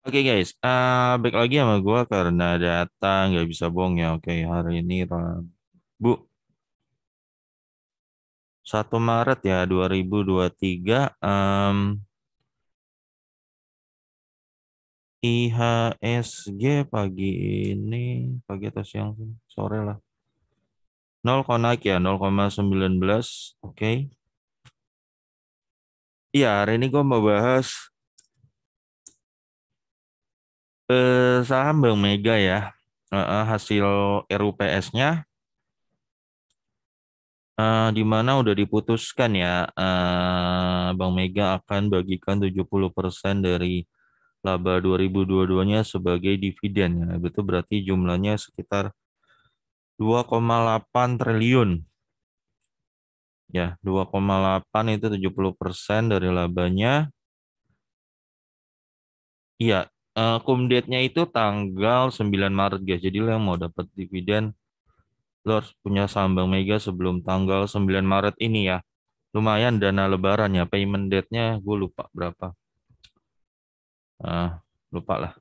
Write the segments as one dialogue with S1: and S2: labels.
S1: Oke okay guys, uh, balik lagi sama gue karena datang nggak bisa bohong ya. Oke okay, hari ini Rabu 1 Maret ya 2023. Um, IHSG pagi ini pagi atau siang sore lah 0 konak ya 0,19 oke okay. Iya hari ini gue mau bahas ke saham Bank Mega ya. eh, hasil RUPS-nya
S2: eh, di mana udah diputuskan ya eh, Bank Mega akan bagikan 70% dari laba 2022-nya sebagai dividen ya. Itu berarti jumlahnya sekitar 2,8 triliun.
S1: Ya, 2,8 itu 70% dari labanya. Iya, uh, cum date-nya itu tanggal
S2: 9 Maret guys. Jadi lo yang mau dapat dividen lo harus punya sambang mega sebelum tanggal 9 Maret ini ya. Lumayan dana lebaran ya. Payment date-nya gue lupa berapa. Uh, lupa lah.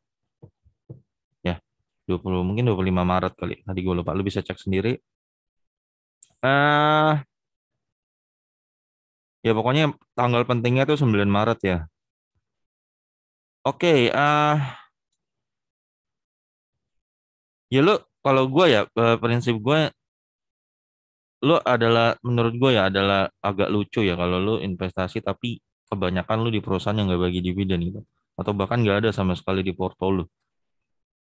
S2: Ya, 20 mungkin 25 Maret kali. Tadi gue lupa. Lu bisa cek sendiri. Eh
S1: uh, ya pokoknya tanggal pentingnya itu 9 Maret ya. Oke, okay, uh, eh, ya lo kalau gue ya eh, prinsip gue lo
S2: adalah menurut gue ya adalah agak lucu ya kalau lo investasi tapi kebanyakan lo di perusahaan yang nggak bagi dividen gitu atau bahkan nggak ada sama sekali di porto lo.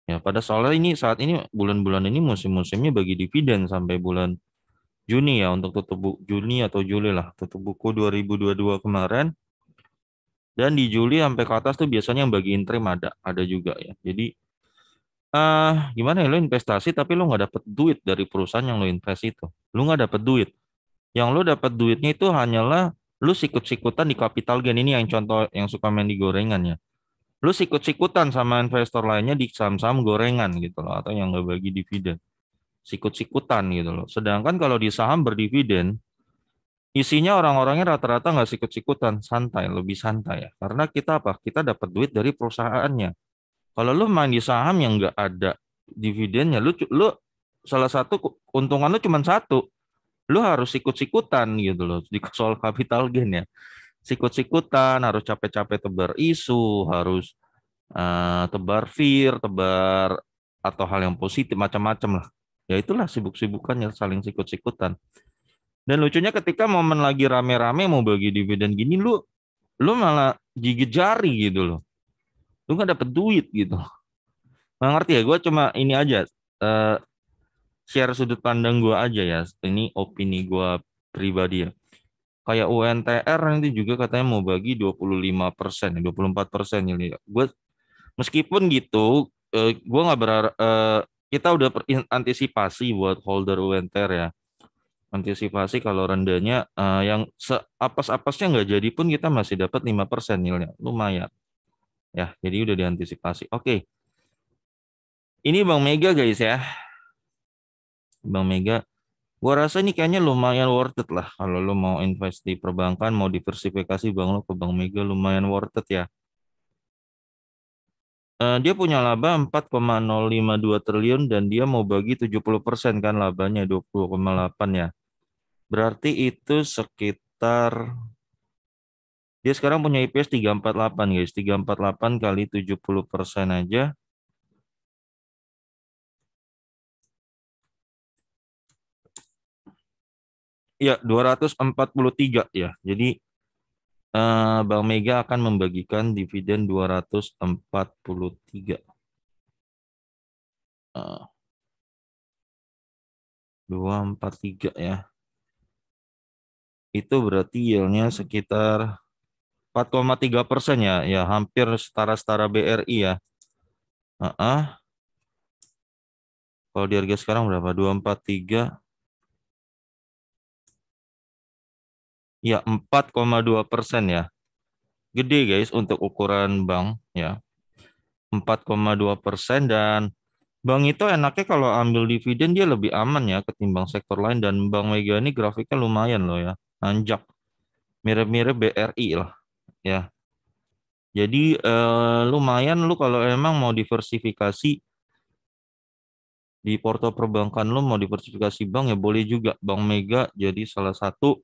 S2: Ya pada soalnya ini saat ini bulan-bulan ini musim-musimnya bagi dividen sampai bulan Juni ya untuk tutup Juni atau Juli lah tutup buku 2022 kemarin dan di Juli sampai ke atas tuh biasanya yang bagi interim ada, ada juga ya. Jadi uh, gimana ya lo investasi tapi lo nggak dapet duit dari perusahaan yang lo invest itu. Lo nggak dapet duit. Yang lo dapet duitnya itu hanyalah lo sikut-sikutan di capital gain ini yang contoh yang suka main di gorengan ya. Lo sikut-sikutan sama investor lainnya di saham-saham gorengan gitu loh atau yang nggak bagi dividen. Sikut-sikutan gitu loh. Sedangkan kalau di saham berdividen, isinya orang-orangnya rata-rata nggak sikut-sikutan, santai, lebih santai ya. Karena kita apa? Kita dapat duit dari perusahaannya. Kalau lu main di saham yang nggak ada dividennya, lu lu salah satu keuntungan lu cuma satu. Lu harus sikut-sikutan gitu loh di soal capital gain ya. Sikut-sikutan, harus capek-capek tebar isu, harus uh, tebar fear, tebar atau hal yang positif macam-macam lah. Ya itulah sibuk-sibukannya saling sikut-sikutan. Dan lucunya ketika momen lagi rame-rame mau bagi dividen gini, lu lu malah gigit jari gitu loh. Lu nggak dapet duit gitu. Nggak ngerti ya, gue cuma ini aja, uh, share sudut pandang gue aja ya. Ini opini gue pribadi ya. Kayak UNTR nanti juga katanya mau bagi 25 persen, 24 persen. Ya, gue meskipun gitu, uh, eh, gue nggak berharap, uh, kita udah antisipasi buat holder UNTR ya antisipasi kalau rendahnya uh, yang seapas-apasnya nggak jadi pun kita masih dapat 5% nilainya. Lumayan. Ya, jadi udah diantisipasi. Oke. Ini Bang Mega guys ya. Bang Mega, gua rasa ini kayaknya lumayan worth it lah kalau lo mau invest di perbankan, mau diversifikasi bang lo ke Bang Mega lumayan worth it ya. Eh, dia punya laba 4,052 triliun dan dia mau bagi 70% kan labanya 20,8 ya. Berarti itu sekitar dia sekarang punya IPS
S1: 348 guys. 348 kali 70 persen aja. Ya, 243 ya. Jadi eh, Bank Mega akan membagikan dividen 243. 243 eh, ya itu berarti yieldnya sekitar 4,3
S2: persen ya, ya hampir setara-setara BRI ya. Uh -uh.
S1: Kalau di harga sekarang berapa? 243. Ya, 4,2 persen ya. Gede
S2: guys untuk ukuran bank ya. 4,2 persen dan bank itu enaknya kalau ambil dividen dia lebih aman ya ketimbang sektor lain dan bank mega ini grafiknya lumayan loh ya anjak mirip-mirip BRI lah ya jadi eh, lumayan lu kalau emang mau diversifikasi di porto perbankan lu mau diversifikasi bank ya boleh juga Bank Mega jadi salah satu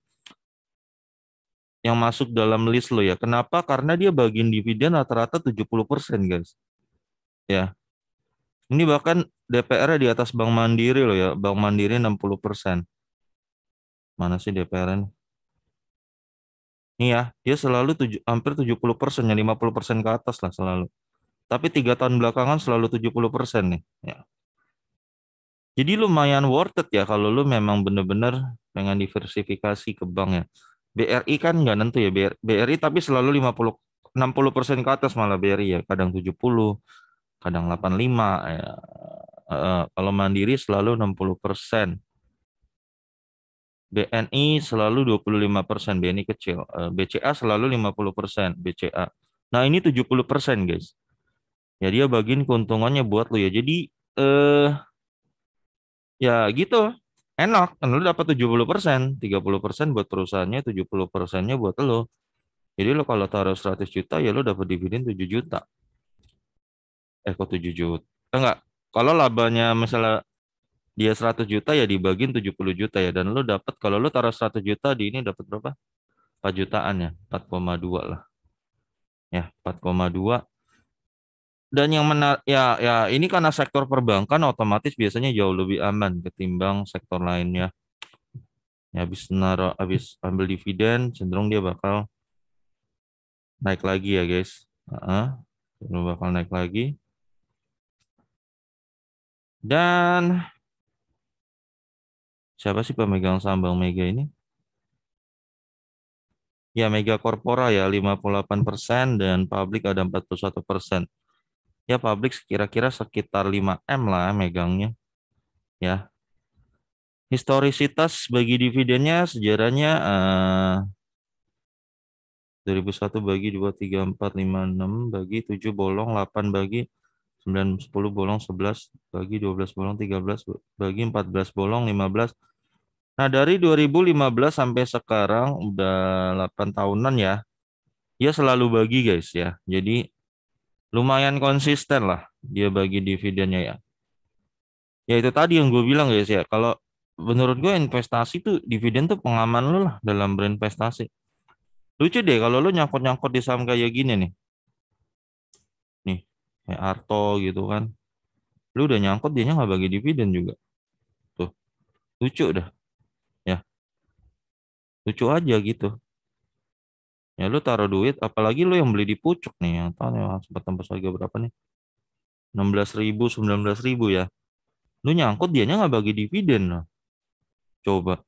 S2: yang masuk dalam list lo ya. Kenapa? Karena dia bagian dividen rata-rata 70% guys. Ya. Ini bahkan DPR di atas Bank Mandiri loh ya. Bank Mandiri 60%. Mana sih DPR ini? Iya, dia selalu tuj- hampir 70 persen, ya 50 persen ke atas lah selalu. Tapi tiga tahun belakangan selalu 70 persen nih. Ya. Jadi lumayan worth it ya kalau lu memang bener-bener dengan diversifikasi ke bank ya. BRI kan nggak nentu ya, BRI, tapi selalu 50 60 persen ke atas malah BRI ya, kadang 70, kadang 85 ya. Uh, kalau mandiri selalu 60 persen. BNI selalu 25%, BNI kecil. Eh, BCA selalu 50%, BCA. Nah, ini 70%, guys. Ya dia bagiin keuntungannya buat lo ya. Jadi eh ya gitu. Enak, kan lo dapat 70%, 30% buat perusahaannya, 70%-nya buat lo. Jadi lo kalau taruh 100 juta ya lo dapat dividen 7 juta. Eh kok 7 juta? Enggak. Kalau labanya misalnya dia 100 juta ya dibagiin 70 juta ya dan lu dapat kalau lu taruh 100 juta di ini dapat berapa? 4 jutaan ya, 4,2 lah. Ya, 4,2 dan yang menar ya ya ini karena sektor perbankan otomatis biasanya jauh lebih aman ketimbang sektor lainnya. Ya habis naro habis ambil dividen cenderung dia bakal naik lagi
S1: ya guys. Uh -huh. bakal naik lagi. Dan siapa sih pemegang saham Bank Mega ini? Ya, Mega Corpora ya 58%
S2: dan publik ada 41%. Ya, publik kira-kira sekitar 5M lah ya megangnya. Ya. Historisitas bagi dividennya sejarahnya eh, 2001 bagi 2, 3, 4, 5, 6 bagi 7 bolong, 8 bagi 9, 10 bolong, 11 bagi 12 bolong, 13 bagi 14 bolong, 15 Nah, dari 2015 sampai sekarang udah 8 tahunan ya. Dia selalu bagi guys ya. Jadi lumayan konsisten lah dia bagi dividennya ya. Ya itu tadi yang gue bilang guys ya. Kalau menurut gue investasi tuh dividen tuh pengaman lu lah dalam berinvestasi. Lucu deh kalau lu nyangkut-nyangkut di saham kayak gini nih. Nih, kayak Arto gitu kan. Lu udah nyangkut dia nggak bagi dividen juga. Tuh. Lucu dah lucu aja gitu ya lu taruh duit apalagi lu yang beli di pucuk nih yang tahu yang sempat tembus harga berapa nih 16 ribu 19 ribu ya lu nyangkut dianya nggak bagi dividen loh coba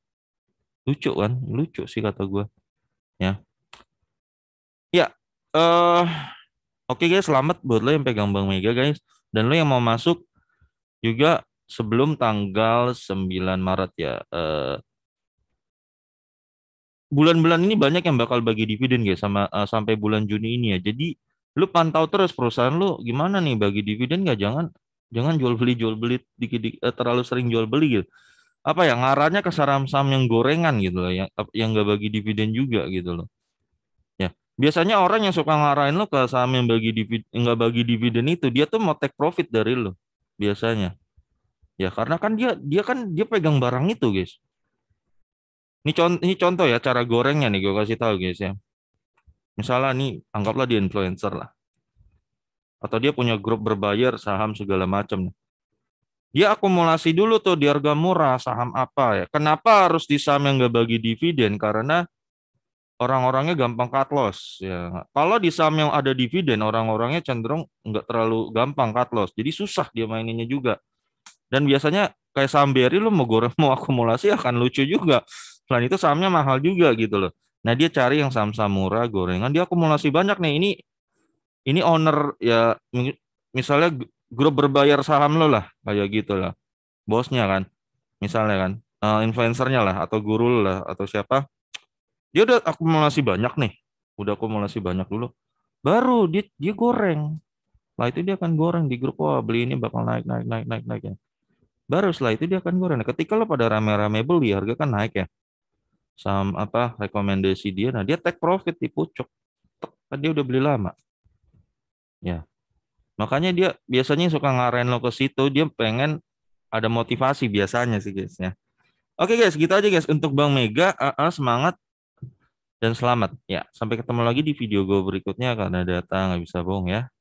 S2: lucu kan lucu sih kata gue ya ya eh uh, oke okay guys selamat buat lo yang pegang bank mega guys dan lo yang mau masuk juga sebelum tanggal 9 Maret ya eh uh, bulan-bulan ini banyak yang bakal bagi dividen guys sama uh, sampai bulan Juni ini ya. Jadi lu pantau terus perusahaan lu gimana nih bagi dividen nggak jangan jangan jual beli jual beli dikit, -dik, uh, eh, terlalu sering jual beli gitu. Apa ya ngarahnya ke saham-saham yang gorengan gitu loh yang yang nggak bagi dividen juga gitu loh. Ya, biasanya orang yang suka ngarahin lu ke saham yang bagi dividen nggak bagi dividen itu dia tuh mau take profit dari lu biasanya. Ya, karena kan dia dia kan dia pegang barang itu, guys. Ini contoh, ini contoh ya cara gorengnya nih gue kasih tahu guys ya. Misalnya nih anggaplah di influencer lah. Atau dia punya grup berbayar saham segala macam. Dia akumulasi dulu tuh di harga murah saham apa ya. Kenapa harus di saham yang nggak bagi dividen? Karena orang-orangnya gampang cut loss ya. Kalau di saham yang ada dividen orang-orangnya cenderung nggak terlalu gampang cut loss. Jadi susah dia maininnya juga. Dan biasanya kayak saham BRI lu mau goreng mau akumulasi akan lucu juga. Selain itu sahamnya mahal juga gitu loh. Nah dia cari yang saham-saham murah, gorengan. Dia akumulasi banyak nih. Ini ini owner ya misalnya grup berbayar saham lo lah kayak gitu lah. Bosnya kan, misalnya kan, uh, influencernya lah atau guru lah atau siapa. Dia udah akumulasi banyak nih. Udah akumulasi banyak dulu. Baru dia dia goreng. lah itu dia akan goreng di grup wah oh, beli ini bakal naik naik naik naik naik ya. Baru setelah itu dia akan goreng. Nah, ketika lo pada rame-rame beli harga kan naik ya sama apa rekomendasi dia nah dia take profit di pucuk kan dia udah beli lama ya makanya dia biasanya suka ngaren lo ke situ dia pengen ada motivasi biasanya sih guys ya oke guys gitu aja guys untuk bang mega
S1: uh, uh, semangat dan selamat ya sampai ketemu lagi di video gue berikutnya karena data nggak bisa bohong ya